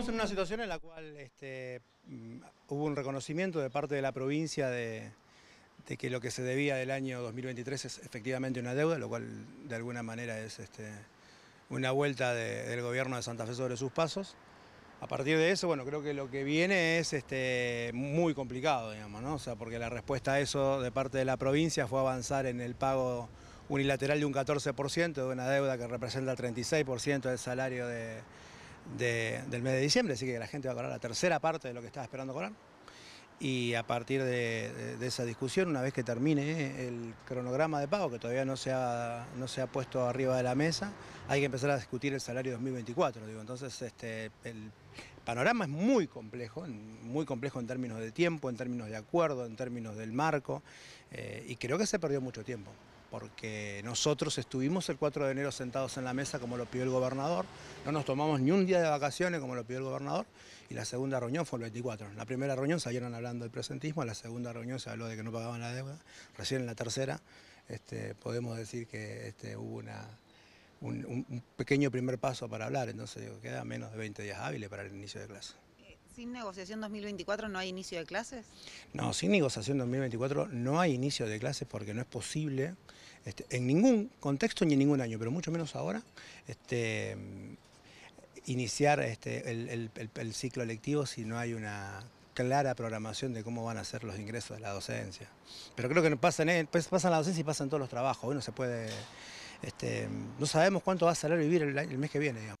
Estamos en una situación en la cual este, mm, hubo un reconocimiento de parte de la provincia de, que lo que se debía del año 2023 es efectivamente una deuda, lo cual de alguna manera es este, una vuelta del gobierno de Santa Fe sobre sus pasos. A partir de eso, bueno, creo que lo que viene es este, muy complicado, digamos, ¿no? O sea, porque la respuesta a eso de parte de la provincia fue avanzar en el pago unilateral de un 14% de una deuda que representa el 36% del salario de del mes de diciembre, así que la gente va a cobrar la tercera parte de lo que estaba esperando cobrar. Y a partir de, esa discusión, una vez que termine el cronograma de pago, que todavía no se, ha, no se ha puesto arriba de la mesa, hay que empezar a discutir el salario 2024. Digo. Entonces, este, el panorama es muy complejo, muy complejo en términos de tiempo, en términos de acuerdo, en términos del marco, eh, y creo que se perdió mucho tiempo porque nosotros estuvimos el 4 de enero sentados en la mesa como lo pidió el gobernador, no nos tomamos ni un día de vacaciones como lo pidió el gobernador, y la segunda reunión fue el 24. En la primera reunión salieron hablando del presentismo, la segunda reunión se habló de que no pagaban la deuda, recién en la tercera este, podemos decir que este, hubo un, pequeño primer paso para hablar, entonces queda menos de 20 días hábiles para el inicio de clase. ¿Sin negociación 2024 no hay inicio de clases? No, sin negociación 2024 no hay inicio de clases porque no es posible, este, en ningún contexto ni en ningún año, pero mucho menos ahora, este, iniciar este, el, ciclo lectivo si no hay una clara programación de cómo van a ser los ingresos de la docencia. Pero creo que e, pues, pasa en, la docencia y pasan todos los trabajos. no se puede... Este, no sabemos cuánto va a salir vivir el, el mes que viene, digamos.